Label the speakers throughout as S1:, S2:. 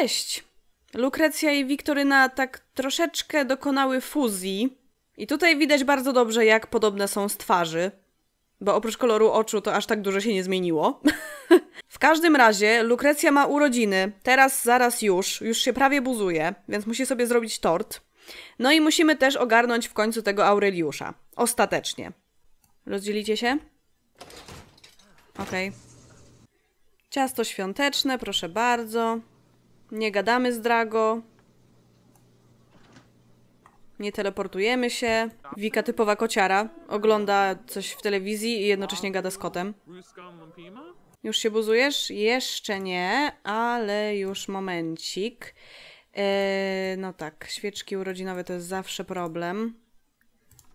S1: Cześć! Lukrecja i Wiktoryna tak troszeczkę dokonały fuzji. I tutaj widać bardzo dobrze, jak podobne są z twarzy. Bo oprócz koloru oczu to aż tak dużo się nie zmieniło. w każdym razie Lukrecja ma urodziny. Teraz, zaraz już. Już się prawie buzuje, więc musi sobie zrobić tort. No i musimy też ogarnąć w końcu tego Aureliusza. Ostatecznie. Rozdzielicie się? Okej. Okay. Ciasto świąteczne, proszę bardzo. Nie gadamy z Drago. Nie teleportujemy się. Wika typowa kociara. Ogląda coś w telewizji i jednocześnie gada z kotem. Już się buzujesz? Jeszcze nie, ale już momencik. Eee, no tak, świeczki urodzinowe to jest zawsze problem.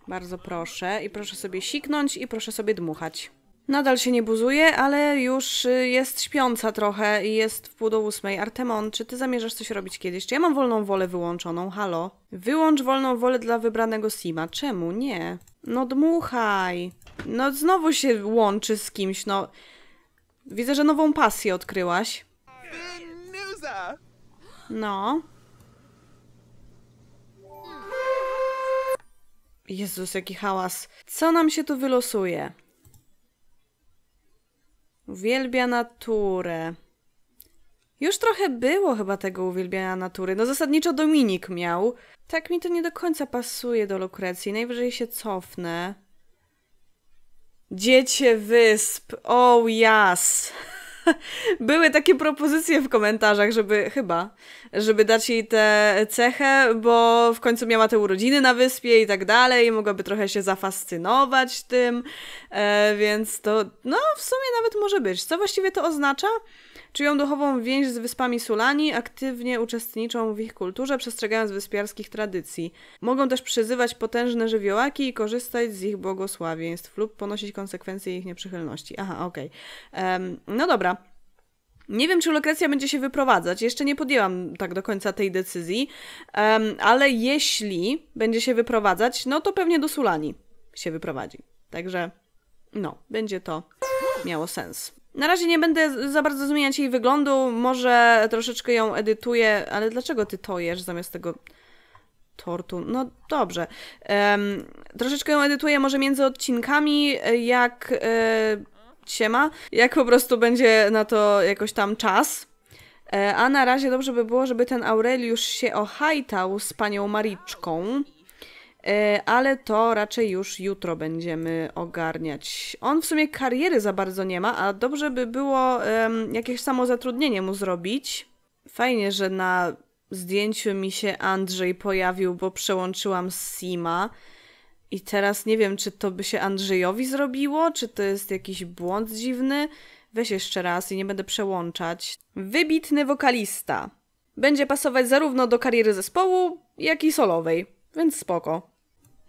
S1: Bardzo proszę. I proszę sobie siknąć i proszę sobie dmuchać. Nadal się nie buzuje, ale już y, jest śpiąca trochę i jest w pół do ósmej. Artemon, czy ty zamierzasz coś robić kiedyś? Czy ja mam wolną wolę wyłączoną? Halo? Wyłącz wolną wolę dla wybranego Sima. Czemu? Nie. No dmuchaj. No znowu się łączy z kimś, no. Widzę, że nową pasję odkryłaś. No. Jezus, jaki hałas. Co nam się tu wylosuje? Uwielbia naturę. Już trochę było chyba tego uwielbiania natury. No zasadniczo Dominik miał. Tak mi to nie do końca pasuje do Lukrecji. Najwyżej się cofnę. Dziecie wysp. Oh, jas. Yes. były takie propozycje w komentarzach, żeby chyba, żeby dać jej tę cechę, bo w końcu miała te urodziny na wyspie i tak dalej, mogłaby trochę się zafascynować tym, e, więc to no w sumie nawet może być. Co właściwie to oznacza? czują duchową więź z wyspami Sulani aktywnie uczestniczą w ich kulturze, przestrzegając wyspiarskich tradycji. Mogą też przyzywać potężne żywiołaki i korzystać z ich błogosławieństw lub ponosić konsekwencje ich nieprzychylności. Aha, okej. Okay. Um, no dobra. Nie wiem, czy Lukrecja będzie się wyprowadzać. Jeszcze nie podjęłam tak do końca tej decyzji, um, ale jeśli będzie się wyprowadzać, no to pewnie do Sulani się wyprowadzi. Także no, będzie to miało sens. Na razie nie będę za bardzo zmieniać jej wyglądu, może troszeczkę ją edytuję, ale dlaczego ty to jesz zamiast tego tortu? No dobrze. Um, troszeczkę ją edytuję może między odcinkami, e, jak e, się ma, jak po prostu będzie na to jakoś tam czas. E, a na razie dobrze by było, żeby ten Aureliusz się ohajtał z panią Mariczką. E, ale to raczej już jutro będziemy ogarniać. On w sumie kariery za bardzo nie ma, a dobrze by było um, jakieś samozatrudnienie mu zrobić. Fajnie, że na zdjęciu mi się Andrzej pojawił, bo przełączyłam z Sima. I teraz nie wiem, czy to by się Andrzejowi zrobiło, czy to jest jakiś błąd dziwny. Weź jeszcze raz i nie będę przełączać. Wybitny wokalista. Będzie pasować zarówno do kariery zespołu, jak i solowej, więc spoko.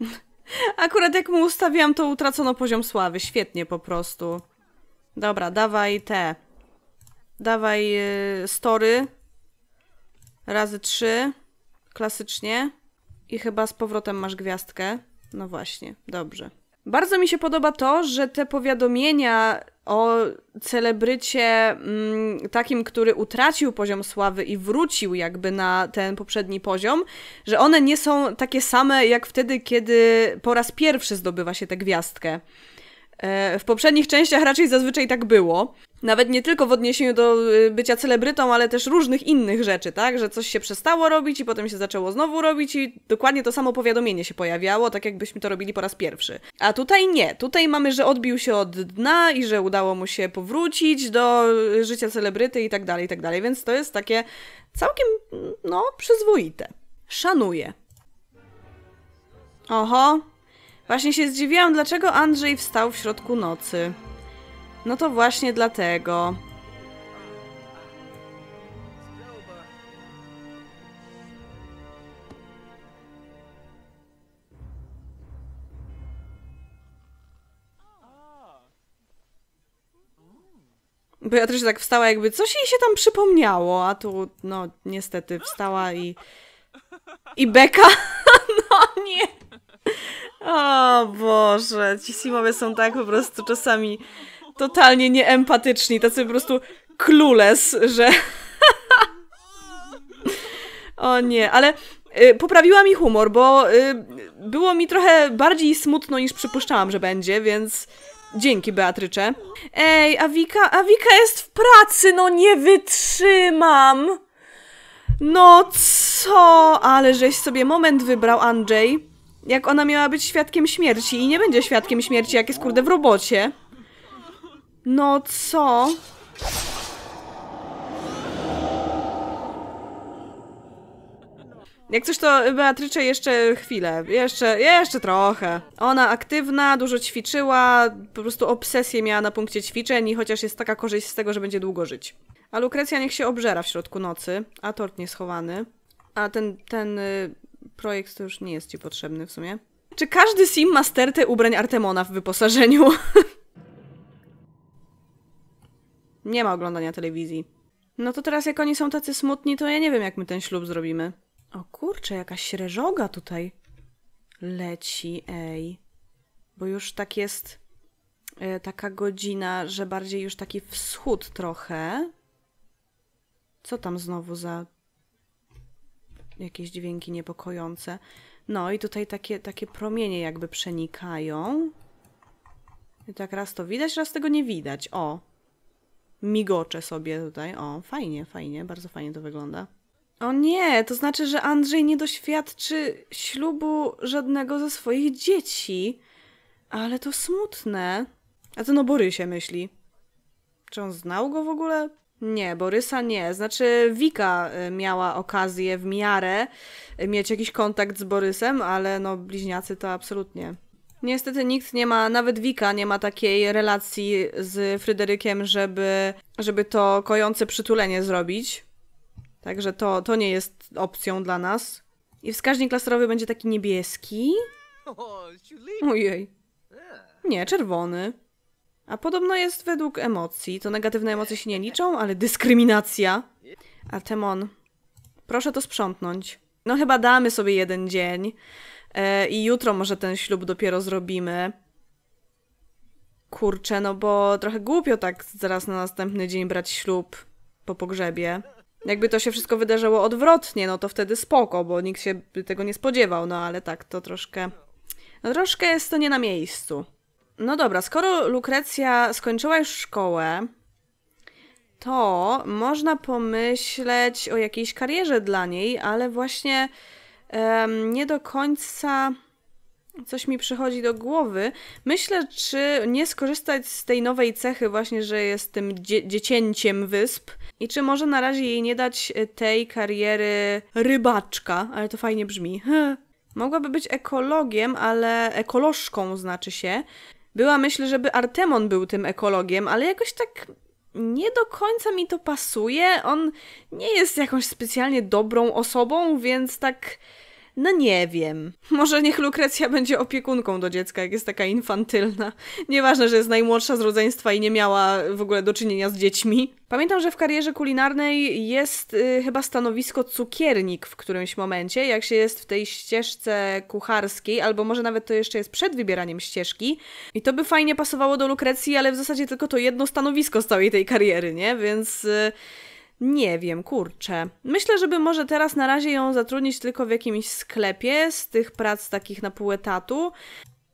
S1: Akurat jak mu ustawiłam, to utracono poziom sławy. Świetnie po prostu. Dobra, dawaj te. Dawaj y, story. Razy trzy. Klasycznie. I chyba z powrotem masz gwiazdkę. No właśnie, dobrze. Bardzo mi się podoba to, że te powiadomienia o celebrycie mm, takim, który utracił poziom sławy i wrócił jakby na ten poprzedni poziom, że one nie są takie same jak wtedy, kiedy po raz pierwszy zdobywa się tę gwiazdkę. E, w poprzednich częściach raczej zazwyczaj tak było. Nawet nie tylko w odniesieniu do e, bycia celebrytą, ale też różnych innych rzeczy, tak? Że coś się przestało robić i potem się zaczęło znowu robić i dokładnie to samo powiadomienie się pojawiało, tak jakbyśmy to robili po raz pierwszy. A tutaj nie. Tutaj mamy, że odbił się od dna i że udało mu się powrócić do e, życia celebryty i tak dalej, i tak dalej. Więc to jest takie całkiem, no, przyzwoite. Szanuję. Oho, Właśnie się zdziwiłam, dlaczego Andrzej wstał w środku nocy. No to właśnie dlatego. też tak wstała jakby, coś jej się tam przypomniało, a tu, no, niestety wstała i... I Beka? No nie! O Boże, ci Simowie są tak po prostu czasami totalnie nieempatyczni, tacy po prostu klules, że... o nie, ale y, poprawiła mi humor, bo y, było mi trochę bardziej smutno niż przypuszczałam, że będzie, więc... Dzięki, Beatrycze. Ej, Awika, Awika jest w pracy, no nie wytrzymam! No co? Ale żeś sobie moment wybrał, Andrzej jak ona miała być świadkiem śmierci i nie będzie świadkiem śmierci, jak jest kurde w robocie. No co? Jak coś to Beatrycze jeszcze chwilę, jeszcze, jeszcze trochę. Ona aktywna, dużo ćwiczyła, po prostu obsesję miała na punkcie ćwiczeń i chociaż jest taka korzyść z tego, że będzie długo żyć. A Lukrecja niech się obżera w środku nocy, a tort nie schowany. A ten, ten y, projekt to już nie jest ci potrzebny w sumie. Czy każdy sim ma stertę ubrań Artemona w wyposażeniu? nie ma oglądania telewizji. No to teraz jak oni są tacy smutni, to ja nie wiem jak my ten ślub zrobimy. O kurczę, jakaś śreżoga tutaj leci, ej. Bo już tak jest y, taka godzina, że bardziej już taki wschód trochę. Co tam znowu za jakieś dźwięki niepokojące. No i tutaj takie, takie promienie jakby przenikają. I tak raz to widać, raz tego nie widać. O! Migocze sobie tutaj. O, fajnie, fajnie, bardzo fajnie to wygląda. O nie, to znaczy, że Andrzej nie doświadczy ślubu żadnego ze swoich dzieci. Ale to smutne. A no o Borysie myśli. Czy on znał go w ogóle? Nie, Borysa nie. Znaczy, Wika y, miała okazję w miarę y, mieć jakiś kontakt z Borysem, ale no, bliźniacy to absolutnie. Niestety nikt nie ma, nawet Wika nie ma takiej relacji z Fryderykiem, żeby, żeby to kojące przytulenie zrobić. Także to, to nie jest opcją dla nas. I wskaźnik klasterowy będzie taki niebieski. Ojej. Nie, czerwony. A podobno jest według emocji. To negatywne emocje się nie liczą, ale dyskryminacja. Artemon, proszę to sprzątnąć. No chyba damy sobie jeden dzień. E, I jutro może ten ślub dopiero zrobimy. Kurczę, no bo trochę głupio tak zaraz na następny dzień brać ślub po pogrzebie. Jakby to się wszystko wydarzyło odwrotnie, no to wtedy spoko, bo nikt się by tego nie spodziewał, no ale tak, to troszkę... No troszkę jest to nie na miejscu. No dobra, skoro Lukrecja skończyła już szkołę, to można pomyśleć o jakiejś karierze dla niej, ale właśnie um, nie do końca coś mi przychodzi do głowy. Myślę, czy nie skorzystać z tej nowej cechy, właśnie, że jest tym dzie dziecięciem wysp, i czy może na razie jej nie dać e, tej kariery rybaczka, ale to fajnie brzmi. Mogłaby być ekologiem, ale ekolożką znaczy się. Była myśl, żeby Artemon był tym ekologiem, ale jakoś tak nie do końca mi to pasuje. On nie jest jakąś specjalnie dobrą osobą, więc tak no nie wiem. Może niech Lukrecja będzie opiekunką do dziecka, jak jest taka infantylna. Nieważne, że jest najmłodsza z rodzeństwa i nie miała w ogóle do czynienia z dziećmi. Pamiętam, że w karierze kulinarnej jest y, chyba stanowisko cukiernik w którymś momencie, jak się jest w tej ścieżce kucharskiej, albo może nawet to jeszcze jest przed wybieraniem ścieżki. I to by fajnie pasowało do Lukrecji, ale w zasadzie tylko to jedno stanowisko z całej tej kariery, nie? Więc... Y, nie wiem, kurczę. Myślę, żeby może teraz na razie ją zatrudnić tylko w jakimś sklepie z tych prac takich na pół etatu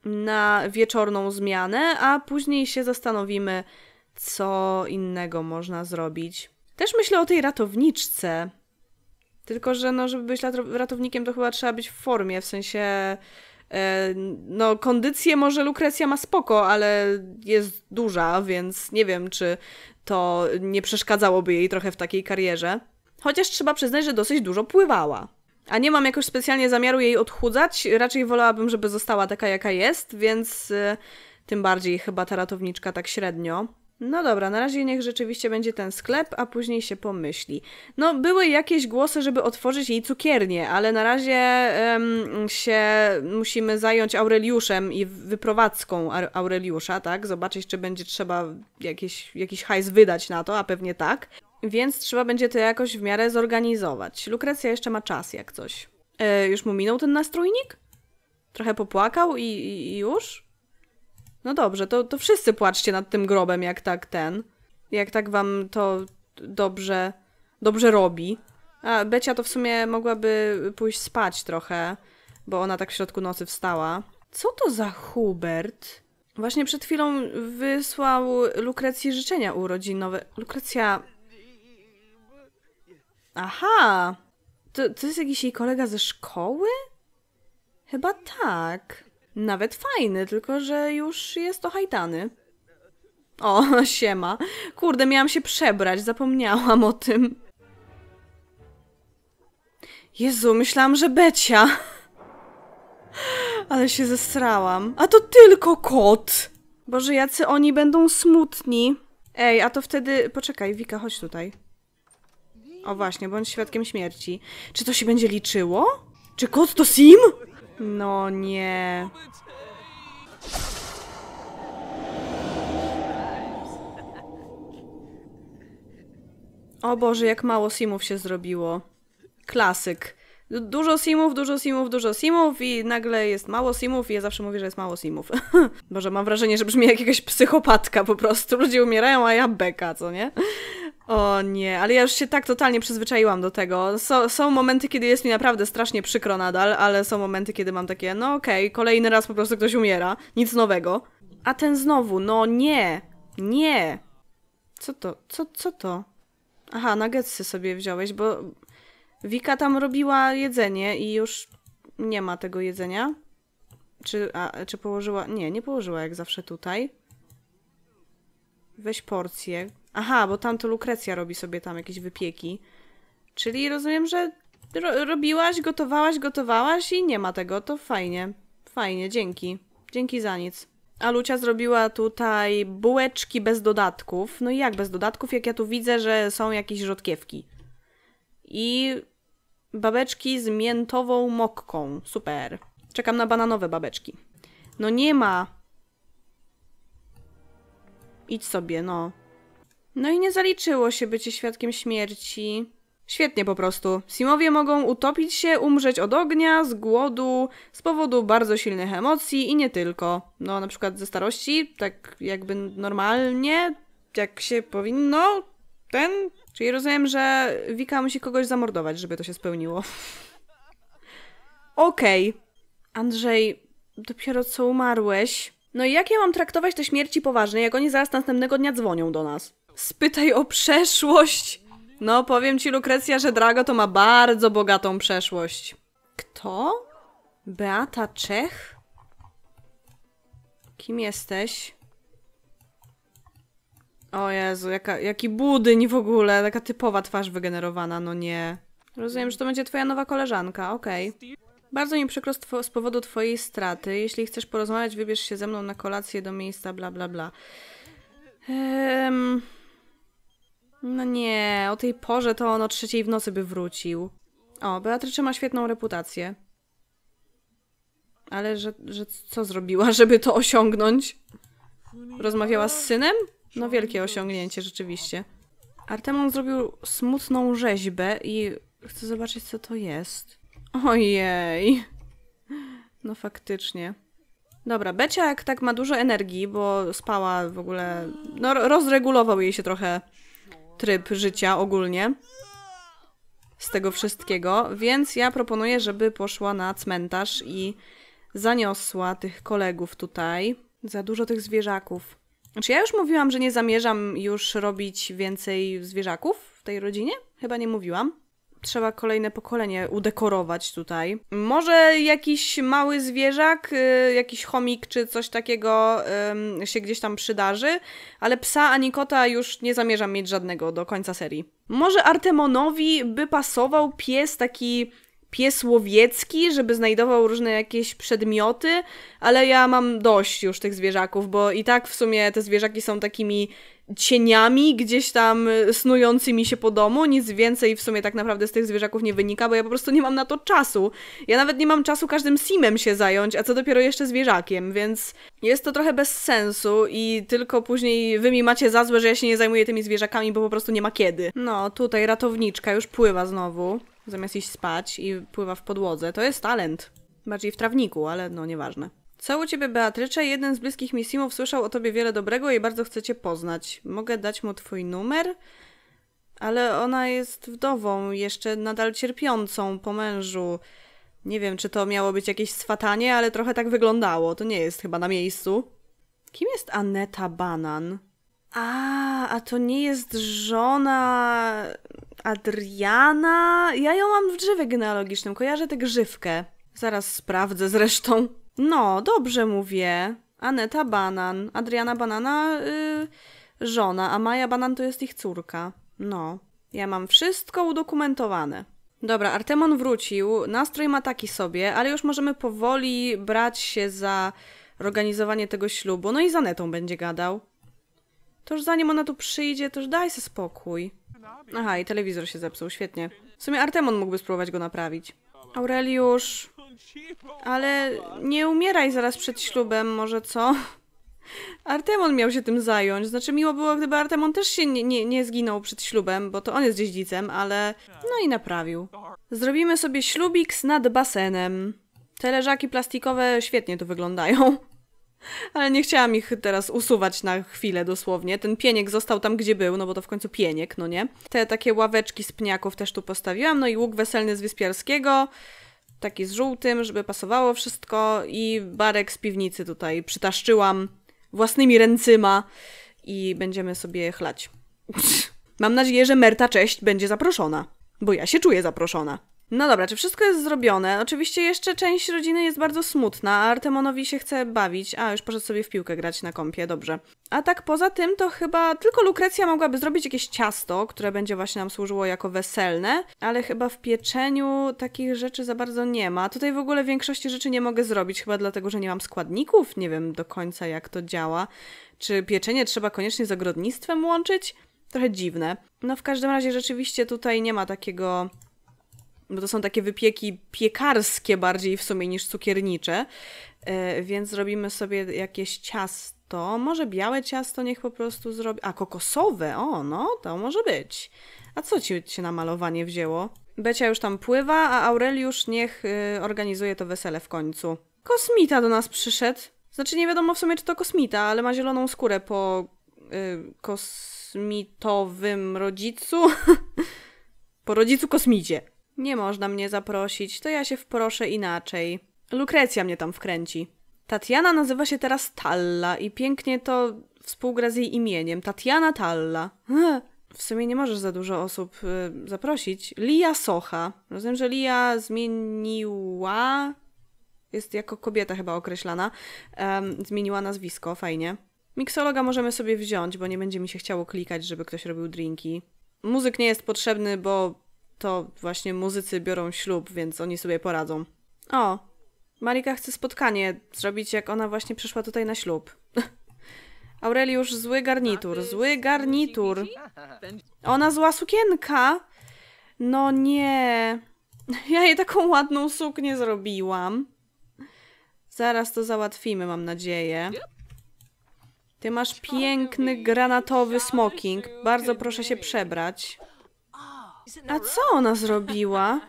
S1: na wieczorną zmianę, a później się zastanowimy, co innego można zrobić. Też myślę o tej ratowniczce. Tylko, że no, żeby być ratownikiem, to chyba trzeba być w formie, w sensie. E, no, kondycję może Lukrecja ma spoko, ale jest duża, więc nie wiem, czy to nie przeszkadzałoby jej trochę w takiej karierze. Chociaż trzeba przyznać, że dosyć dużo pływała. A nie mam jakoś specjalnie zamiaru jej odchudzać, raczej wolałabym, żeby została taka jaka jest, więc y, tym bardziej chyba ta ratowniczka tak średnio. No dobra, na razie niech rzeczywiście będzie ten sklep, a później się pomyśli. No, były jakieś głosy, żeby otworzyć jej cukiernię, ale na razie um, się musimy zająć Aureliuszem i wyprowadzką Aureliusza, tak? Zobaczyć, czy będzie trzeba jakieś, jakiś hajs wydać na to, a pewnie tak. Więc trzeba będzie to jakoś w miarę zorganizować. Lukrecja jeszcze ma czas, jak coś. E, już mu minął ten nastrójnik? Trochę popłakał i, i już? No dobrze, to, to wszyscy płaczcie nad tym grobem, jak tak ten. Jak tak wam to dobrze, dobrze robi. A Becia to w sumie mogłaby pójść spać trochę, bo ona tak w środku nocy wstała. Co to za Hubert? Właśnie przed chwilą wysłał Lukrecji życzenia urodzinowe. Lukrecja... Aha! To, to jest jakiś jej kolega ze szkoły? Chyba tak. Nawet fajny, tylko że już jest to hajtany. O, siema. Kurde, miałam się przebrać, zapomniałam o tym. Jezu, myślałam, że Becia. Ale się zestrałam. A to tylko kot! Boże, jacy oni będą smutni. Ej, a to wtedy... Poczekaj, Wika, chodź tutaj. O właśnie, bądź świadkiem śmierci. Czy to się będzie liczyło? Czy kot to sim? No nie. O Boże, jak mało simów się zrobiło. Klasyk. Dużo simów, dużo simów, dużo simów i nagle jest mało simów i ja zawsze mówię, że jest mało simów. Boże, mam wrażenie, że brzmi jak jakaś psychopatka po prostu. Ludzie umierają, a ja beka, co nie? O nie, ale ja już się tak totalnie przyzwyczaiłam do tego. So, są momenty, kiedy jest mi naprawdę strasznie przykro nadal, ale są momenty, kiedy mam takie, no okej, okay, kolejny raz po prostu ktoś umiera, nic nowego. A ten znowu, no nie, nie. Co to, co, co to? Aha, nuggetsy sobie wziąłeś, bo Wika tam robiła jedzenie i już nie ma tego jedzenia. Czy, a, czy położyła? Nie, nie położyła jak zawsze tutaj. Weź porcję. Aha, bo tam to Lukrecja robi sobie tam jakieś wypieki. Czyli rozumiem, że ro robiłaś, gotowałaś, gotowałaś i nie ma tego. To fajnie. Fajnie, dzięki. Dzięki za nic. A Lucia zrobiła tutaj bułeczki bez dodatków. No i jak bez dodatków, jak ja tu widzę, że są jakieś rzodkiewki. I babeczki z miętową mokką. Super. Czekam na bananowe babeczki. No nie ma. Idź sobie, no. No i nie zaliczyło się bycie świadkiem śmierci. Świetnie po prostu. Simowie mogą utopić się, umrzeć od ognia, z głodu, z powodu bardzo silnych emocji i nie tylko. No na przykład ze starości, tak jakby normalnie, jak się powinno, ten... Czyli rozumiem, że Wika musi kogoś zamordować, żeby to się spełniło. Okej. Okay. Andrzej, dopiero co umarłeś. No i jak ja mam traktować te śmierci poważnie, jak oni zaraz następnego dnia dzwonią do nas? Spytaj o przeszłość. No, powiem ci, Lukrecja, że Drago to ma bardzo bogatą przeszłość. Kto? Beata Czech? Kim jesteś? O Jezu, jaka, jaki budyń w ogóle. Taka typowa twarz wygenerowana, no nie. Rozumiem, że to będzie twoja nowa koleżanka, okej. Okay. Bardzo mi przykro z, z powodu twojej straty. Jeśli chcesz porozmawiać, wybierz się ze mną na kolację do miejsca, bla bla bla. No nie, o tej porze to on o trzeciej w nocy by wrócił. O, Beatrycze ma świetną reputację. Ale że, że co zrobiła, żeby to osiągnąć? Rozmawiała z synem? No wielkie osiągnięcie, rzeczywiście. Artemon zrobił smutną rzeźbę i chcę zobaczyć, co to jest. Ojej. No faktycznie. Dobra, Becia jak tak ma dużo energii, bo spała w ogóle... No rozregulował jej się trochę tryb życia ogólnie z tego wszystkiego, więc ja proponuję, żeby poszła na cmentarz i zaniosła tych kolegów tutaj. Za dużo tych zwierzaków. Znaczy ja już mówiłam, że nie zamierzam już robić więcej zwierzaków w tej rodzinie? Chyba nie mówiłam trzeba kolejne pokolenie udekorować tutaj. Może jakiś mały zwierzak, y, jakiś chomik czy coś takiego się gdzieś tam przydarzy, ale psa ani kota już nie zamierzam mieć żadnego do końca serii. Może Artemonowi by pasował pies taki pies łowiecki, żeby znajdował różne jakieś przedmioty, ale ja mam dość już tych zwierzaków, bo i tak w sumie te zwierzaki są takimi cieniami gdzieś tam snującymi się po domu. Nic więcej w sumie tak naprawdę z tych zwierzaków nie wynika, bo ja po prostu nie mam na to czasu. Ja nawet nie mam czasu każdym simem się zająć, a co dopiero jeszcze zwierzakiem, więc jest to trochę bez sensu i tylko później wy mi macie za złe, że ja się nie zajmuję tymi zwierzakami, bo po prostu nie ma kiedy. No, tutaj ratowniczka już pływa znowu zamiast iść spać i pływa w podłodze. To jest talent. Bardziej w trawniku, ale no nieważne. Co u ciebie, Beatrycze? Jeden z bliskich mi Simów słyszał o tobie wiele dobrego i bardzo chce cię poznać. Mogę dać mu twój numer? Ale ona jest wdową, jeszcze nadal cierpiącą po mężu. Nie wiem, czy to miało być jakieś swatanie, ale trochę tak wyglądało. To nie jest chyba na miejscu. Kim jest Aneta Banan? A, a to nie jest żona Adriana? Ja ją mam w drzewie genealogicznym, kojarzę tę grzywkę. Zaraz sprawdzę zresztą. No, dobrze mówię. Aneta Banan. Adriana Banana yy, żona, a Maja Banan to jest ich córka. No, ja mam wszystko udokumentowane. Dobra, Artemon wrócił, nastrój ma taki sobie, ale już możemy powoli brać się za organizowanie tego ślubu. No i z Anetą będzie gadał. Toż zanim ona tu przyjdzie, toż daj sobie spokój. Aha, i telewizor się zepsuł, świetnie. W sumie Artemon mógłby spróbować go naprawić. Aureliusz... Ale nie umieraj zaraz przed ślubem, może co? Artemon miał się tym zająć. Znaczy miło było, gdyby Artemon też się nie, nie, nie zginął przed ślubem, bo to on jest dzieździcem, ale... No i naprawił. Zrobimy sobie ślubik nad basenem. Te leżaki plastikowe świetnie tu wyglądają. Ale nie chciałam ich teraz usuwać na chwilę dosłownie. Ten pieniek został tam, gdzie był, no bo to w końcu pieniek, no nie? Te takie ławeczki z pniaków też tu postawiłam, no i łuk weselny z Wyspiarskiego taki z żółtym, żeby pasowało wszystko i barek z piwnicy tutaj przytaszczyłam własnymi ręcyma i będziemy sobie chlać. Mam nadzieję, że Merta Cześć będzie zaproszona, bo ja się czuję zaproszona. No dobra, czy wszystko jest zrobione? Oczywiście jeszcze część rodziny jest bardzo smutna, a Artemonowi się chce bawić. A, już poszedł sobie w piłkę grać na kąpie, dobrze. A tak poza tym to chyba tylko Lukrecja mogłaby zrobić jakieś ciasto, które będzie właśnie nam służyło jako weselne, ale chyba w pieczeniu takich rzeczy za bardzo nie ma. Tutaj w ogóle większości rzeczy nie mogę zrobić, chyba dlatego, że nie mam składników, nie wiem do końca jak to działa. Czy pieczenie trzeba koniecznie z ogrodnictwem łączyć? Trochę dziwne. No w każdym razie rzeczywiście tutaj nie ma takiego bo to są takie wypieki piekarskie bardziej w sumie niż cukiernicze, e, więc zrobimy sobie jakieś ciasto, może białe ciasto niech po prostu zrobi, a kokosowe, o no, to może być. A co ci się na malowanie wzięło? Becia już tam pływa, a Aureliusz niech y, organizuje to wesele w końcu. Kosmita do nas przyszedł. Znaczy nie wiadomo w sumie, czy to kosmita, ale ma zieloną skórę po y, kosmitowym rodzicu. po rodzicu kosmicie. Nie można mnie zaprosić, to ja się wproszę inaczej. Lukrecja mnie tam wkręci. Tatiana nazywa się teraz Talla i pięknie to współgra z jej imieniem. Tatiana Talla. Hm, w sumie nie możesz za dużo osób y, zaprosić. Lia Socha. Rozumiem, że Lia zmieniła. Jest jako kobieta chyba określana. Um, zmieniła nazwisko, fajnie. Miksologa możemy sobie wziąć, bo nie będzie mi się chciało klikać, żeby ktoś robił drinki. Muzyk nie jest potrzebny, bo to właśnie muzycy biorą ślub, więc oni sobie poradzą. O, Marika chce spotkanie zrobić, jak ona właśnie przyszła tutaj na ślub. Aureliusz, zły garnitur, zły garnitur. Ona zła sukienka? No nie. Ja jej taką ładną suknię zrobiłam. Zaraz to załatwimy, mam nadzieję. Ty masz piękny granatowy smoking. Bardzo proszę się przebrać. A co ona zrobiła?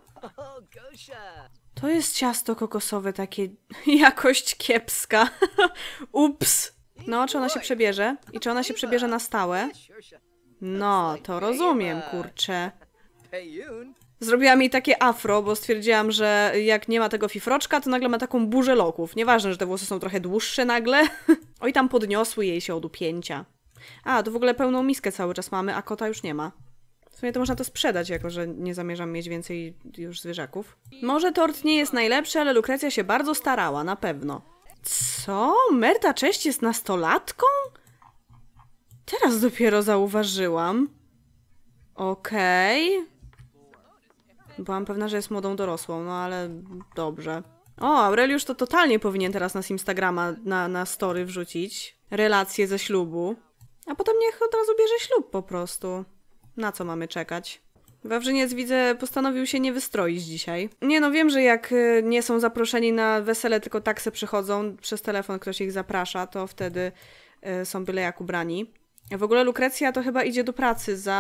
S1: To jest ciasto kokosowe takie... jakość kiepska. Ups. No, czy ona się przebierze? I czy ona się przebierze na stałe? No, to rozumiem, kurczę. Zrobiłam jej takie afro, bo stwierdziłam, że jak nie ma tego fifroczka, to nagle ma taką burzę loków. Nieważne, że te włosy są trochę dłuższe nagle. Oj, tam podniosły jej się od upięcia. A, to w ogóle pełną miskę cały czas mamy, a kota już nie ma. W sumie to można to sprzedać, jako że nie zamierzam mieć więcej już zwierzaków. Może tort nie jest najlepszy, ale Lukrecja się bardzo starała, na pewno. Co? Merta Cześć jest nastolatką? Teraz dopiero zauważyłam. Okej. Okay. Byłam pewna, że jest młodą dorosłą, no ale dobrze. O, Aureliusz to totalnie powinien teraz nas Instagrama na, na story wrzucić. Relacje ze ślubu. A potem niech od razu bierze ślub po prostu. Na co mamy czekać? Wawrzyniec, widzę, postanowił się nie wystroić dzisiaj. Nie no, wiem, że jak y, nie są zaproszeni na wesele, tylko tak se przychodzą, przez telefon ktoś ich zaprasza, to wtedy y, są byle jak ubrani. W ogóle Lukrecja to chyba idzie do pracy za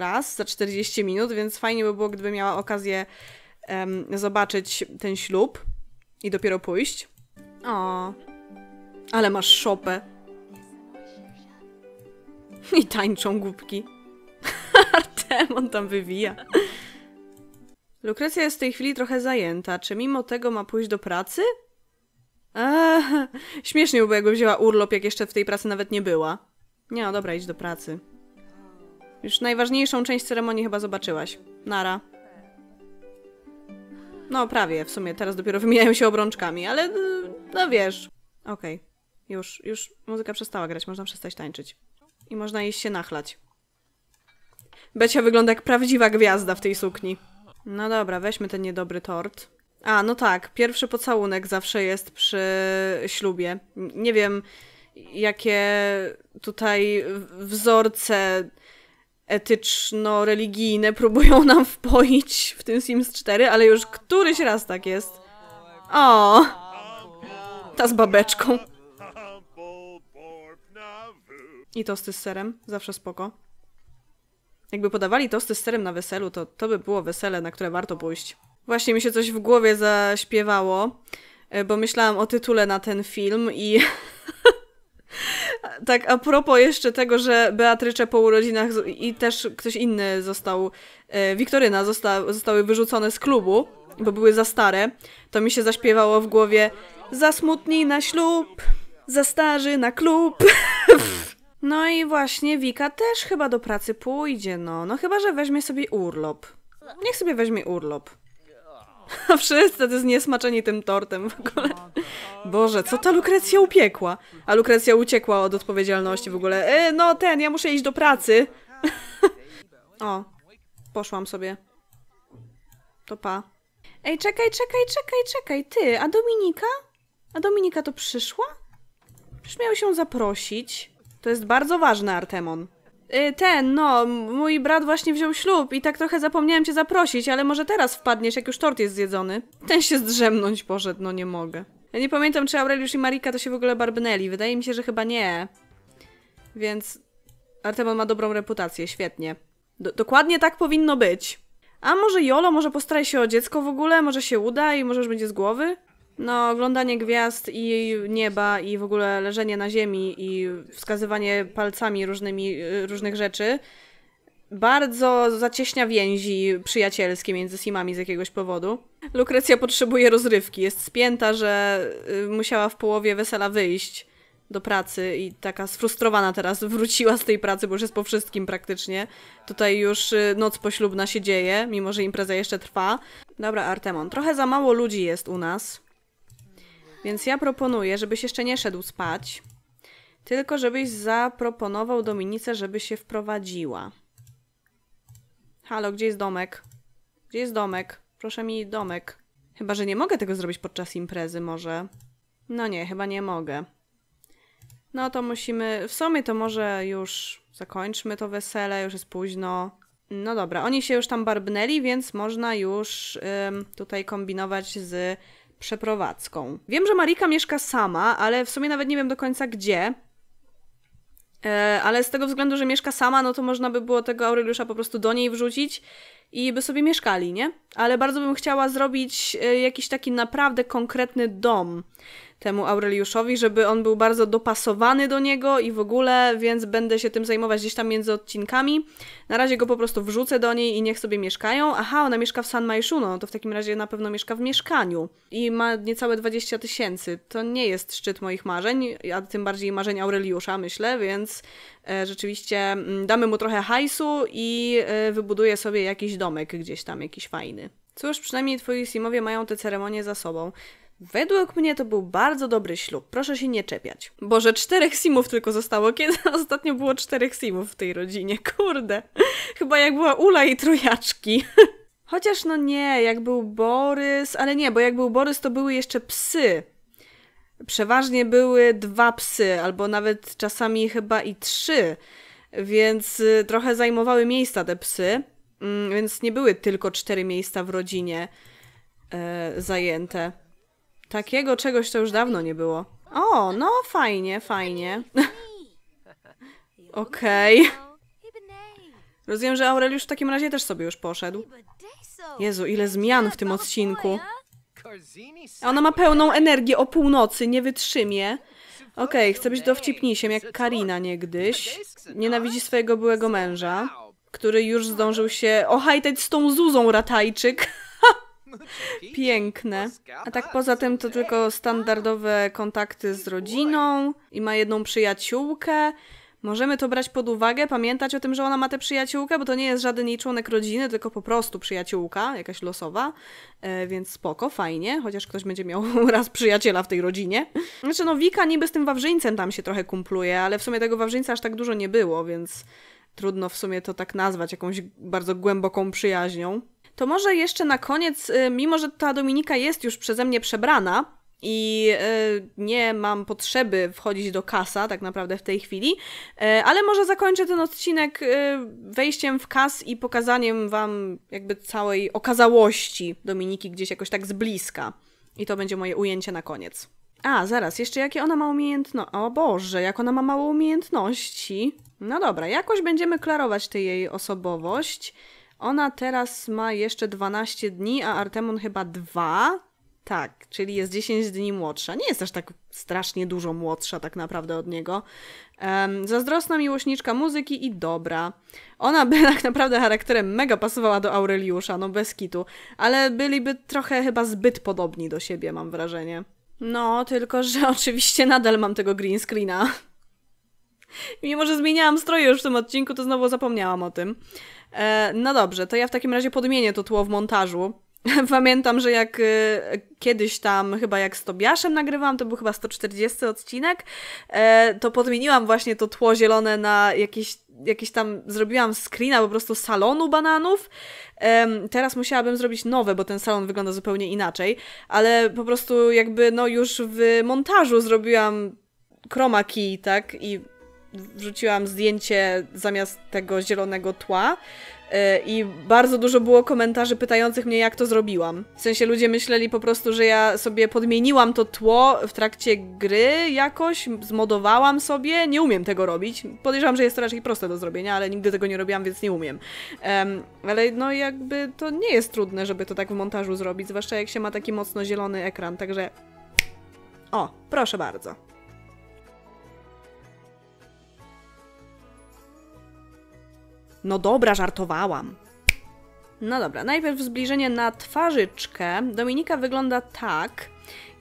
S1: raz, za 40 minut, więc fajnie by było, gdyby miała okazję um, zobaczyć ten ślub i dopiero pójść. O, ale masz szopę. I tańczą głupki żartem, on tam wywija. Lukrecja jest w tej chwili trochę zajęta. Czy mimo tego ma pójść do pracy? Eee, śmiesznie byłoby, jakby wzięła urlop, jak jeszcze w tej pracy nawet nie była. Nie, no dobra, idź do pracy. Już najważniejszą część ceremonii chyba zobaczyłaś. Nara. No, prawie, w sumie. Teraz dopiero wymieniają się obrączkami, ale y, no wiesz. Okej. Okay. Już, już muzyka przestała grać, można przestać tańczyć. I można iść się nachlać. Becia wygląda jak prawdziwa gwiazda w tej sukni. No dobra, weźmy ten niedobry tort. A, no tak, pierwszy pocałunek zawsze jest przy ślubie. Nie wiem, jakie tutaj wzorce etyczno-religijne próbują nam wpoić w tym Sims 4, ale już któryś raz tak jest. O! Ta z babeczką. I tosty z serem, zawsze spoko. Jakby podawali tosty z serem na weselu, to to by było wesele, na które warto pójść. Właśnie mi się coś w głowie zaśpiewało, e, bo myślałam o tytule na ten film i tak a propos jeszcze tego, że Beatrycze po urodzinach i też ktoś inny został, e, Wiktoryna zosta, zostały wyrzucone z klubu, bo były za stare, to mi się zaśpiewało w głowie Zasmutni na ślub, za starzy na klub. No i właśnie Wika też chyba do pracy pójdzie, no. No chyba, że weźmie sobie urlop. Niech sobie weźmie urlop. A wszyscy to zniesmaczeni tym tortem w ogóle. Boże, co ta Lukrecja upiekła? A Lukrecja uciekła od odpowiedzialności w ogóle. E, no ten, ja muszę iść do pracy. o, poszłam sobie. To pa. Ej, czekaj, czekaj, czekaj, czekaj. Ty, a Dominika? A Dominika to przyszła? Przecież miał się zaprosić. To jest bardzo ważne, Artemon. Y, ten, no, mój brat właśnie wziął ślub i tak trochę zapomniałem cię zaprosić, ale może teraz wpadniesz, jak już tort jest zjedzony. Ten się zdrzemnąć poszedł, no nie mogę. Ja nie pamiętam, czy Aureliusz i Marika to się w ogóle barbnęli. Wydaje mi się, że chyba nie. Więc Artemon ma dobrą reputację, świetnie. dokładnie tak powinno być. A może Jolo, może postaraj się o dziecko w ogóle, może się uda i może już będzie z głowy? No, oglądanie gwiazd i nieba i w ogóle leżenie na ziemi i wskazywanie palcami różnymi, y, różnych rzeczy bardzo zacieśnia więzi przyjacielskie między Simami z jakiegoś powodu. Lukrecja potrzebuje rozrywki. Jest spięta, że y, musiała w połowie wesela wyjść do pracy i taka sfrustrowana teraz wróciła z tej pracy, bo już jest po wszystkim praktycznie. Tutaj już y, noc poślubna się dzieje, mimo że impreza jeszcze trwa. Dobra, Artemon, trochę za mało ludzi jest u nas. Więc ja proponuję, żebyś jeszcze nie szedł spać, tylko żebyś zaproponował Dominice, żeby się wprowadziła. Halo, gdzie jest domek? Gdzie jest domek? Proszę mi domek. Chyba, że nie mogę tego zrobić podczas imprezy może. No nie, chyba nie mogę. No to musimy... W sumie to może już zakończmy to wesele, już jest późno. No dobra, oni się już tam barbnęli, więc można już ym, tutaj kombinować z przeprowadzką. Wiem, że Marika mieszka sama, ale w sumie nawet nie wiem do końca gdzie. E, ale z tego względu, że mieszka sama, no to można by było tego Aureliusza po prostu do niej wrzucić i by sobie mieszkali, nie? Ale bardzo bym chciała zrobić e, jakiś taki naprawdę konkretny dom temu Aureliuszowi, żeby on był bardzo dopasowany do niego i w ogóle, więc będę się tym zajmować gdzieś tam między odcinkami. Na razie go po prostu wrzucę do niej i niech sobie mieszkają. Aha, ona mieszka w San Maishuno, to w takim razie na pewno mieszka w mieszkaniu i ma niecałe 20 tysięcy. To nie jest szczyt moich marzeń, a tym bardziej marzeń Aureliusza, myślę, więc e, rzeczywiście mm, damy mu trochę hajsu i e, wybuduję sobie jakiś domek gdzieś tam, jakiś fajny. Cóż, przynajmniej twoi Simowie mają te ceremonie za sobą. Według mnie to był bardzo dobry ślub, proszę się nie czepiać. Boże, czterech simów tylko zostało, kiedy ostatnio było czterech simów w tej rodzinie, kurde. Chyba jak była Ula i trojaczki. Chociaż no nie, jak był Borys, ale nie, bo jak był Borys to były jeszcze psy. Przeważnie były dwa psy, albo nawet czasami chyba i trzy, więc y, trochę zajmowały miejsca te psy, mm, więc nie były tylko cztery miejsca w rodzinie e, zajęte. Takiego czegoś to już dawno nie było. O, no fajnie, fajnie. Okej. Okay. Rozumiem, że Aureliusz w takim razie też sobie już poszedł. Jezu, ile zmian w tym odcinku. A ona ma pełną energię o północy, nie wytrzymie. Okej, okay, chce być dowcipnisiem, jak Karina niegdyś. Nienawidzi swojego byłego męża, który już zdążył się ohajtać z tą Zuzą Ratajczyk. Piękne. A tak poza tym to tylko standardowe kontakty z rodziną i ma jedną przyjaciółkę. Możemy to brać pod uwagę, pamiętać o tym, że ona ma tę przyjaciółkę, bo to nie jest żaden jej członek rodziny, tylko po prostu przyjaciółka, jakaś losowa, e, więc spoko, fajnie, chociaż ktoś będzie miał raz przyjaciela w tej rodzinie. Znaczy no Wika niby z tym Wawrzyńcem tam się trochę kumpluje, ale w sumie tego Wawrzyńca aż tak dużo nie było, więc trudno w sumie to tak nazwać jakąś bardzo głęboką przyjaźnią to może jeszcze na koniec, y, mimo że ta Dominika jest już przeze mnie przebrana, i y, nie mam potrzeby wchodzić do kasa tak naprawdę w tej chwili, y, ale może zakończę ten odcinek wejściem w kas i pokazaniem wam jakby całej okazałości Dominiki gdzieś jakoś tak z bliska. I to będzie moje ujęcie na koniec. A, zaraz, jeszcze jakie ona ma umiejętności. O Boże, jak ona ma mało umiejętności. No dobra, jakoś będziemy klarować tę jej osobowość. Ona teraz ma jeszcze 12 dni, a Artemon chyba 2. Tak, czyli jest 10 dni młodsza. Nie jest aż tak strasznie dużo młodsza tak naprawdę od niego. Um, zazdrosna miłośniczka muzyki i dobra. Ona by tak naprawdę charakterem mega pasowała do Aureliusza, no bez kitu. Ale byliby trochę chyba zbyt podobni do siebie, mam wrażenie. No, tylko że oczywiście nadal mam tego green screena. Mimo, że zmieniałam stroje już w tym odcinku, to znowu zapomniałam o tym. E, no dobrze, to ja w takim razie podmienię to tło w montażu. Pamiętam, że jak e, kiedyś tam, chyba jak z Tobiaszem nagrywałam, to był chyba 140 odcinek, e, to podmieniłam właśnie to tło zielone na jakieś, jakieś tam, zrobiłam screena po prostu salonu bananów. Teraz musiałabym zrobić nowe, bo ten salon wygląda zupełnie inaczej, ale po prostu jakby no już w montażu zrobiłam chroma key, tak? I wrzuciłam zdjęcie zamiast tego zielonego tła e, i bardzo dużo było komentarzy pytających mnie, jak to zrobiłam. W sensie ludzie myśleli po prostu, że ja sobie podmieniłam to tło w trakcie gry jakoś, zmodowałam sobie, nie umiem tego robić. Podejrzewam, że jest to raczej proste do zrobienia, ale nigdy tego nie robiłam, więc nie umiem. Um, ale no jakby to nie jest trudne, żeby to tak w montażu zrobić, zwłaszcza jak się ma taki mocno zielony ekran, także... O, proszę bardzo. No dobra, żartowałam. No dobra, najpierw zbliżenie na twarzyczkę. Dominika wygląda tak.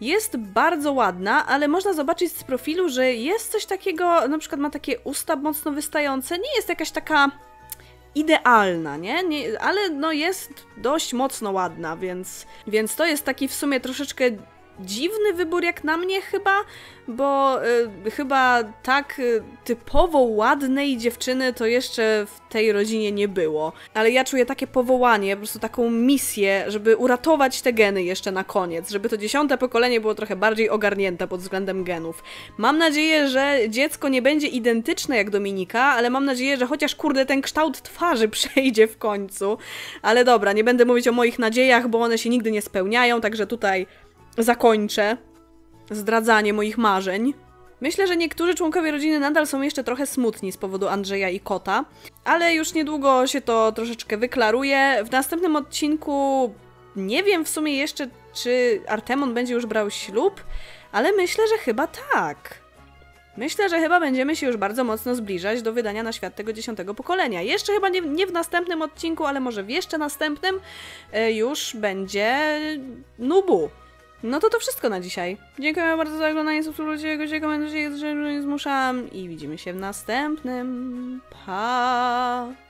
S1: Jest bardzo ładna, ale można zobaczyć z profilu, że jest coś takiego, na przykład ma takie usta mocno wystające. Nie jest jakaś taka idealna, nie? nie ale no jest dość mocno ładna, więc, więc to jest taki w sumie troszeczkę dziwny wybór jak na mnie chyba, bo y, chyba tak y, typowo ładnej dziewczyny to jeszcze w tej rodzinie nie było. Ale ja czuję takie powołanie, po prostu taką misję, żeby uratować te geny jeszcze na koniec, żeby to dziesiąte pokolenie było trochę bardziej ogarnięte pod względem genów. Mam nadzieję, że dziecko nie będzie identyczne jak Dominika, ale mam nadzieję, że chociaż kurde ten kształt twarzy przejdzie w końcu. Ale dobra, nie będę mówić o moich nadziejach, bo one się nigdy nie spełniają, także tutaj zakończę zdradzanie moich marzeń. Myślę, że niektórzy członkowie rodziny nadal są jeszcze trochę smutni z powodu Andrzeja i kota, ale już niedługo się to troszeczkę wyklaruje. W następnym odcinku nie wiem w sumie jeszcze, czy Artemon będzie już brał ślub, ale myślę, że chyba tak. Myślę, że chyba będziemy się już bardzo mocno zbliżać do wydania na świat tego dziesiątego pokolenia. Jeszcze chyba nie, nie w następnym odcinku, ale może w jeszcze następnym e, już będzie Nubu. No to to wszystko na dzisiaj. Dziękuję bardzo za oglądanie, subskrybujcie, komentarze, komentujcie, jeżeli nie zmuszam i widzimy się w następnym. Pa!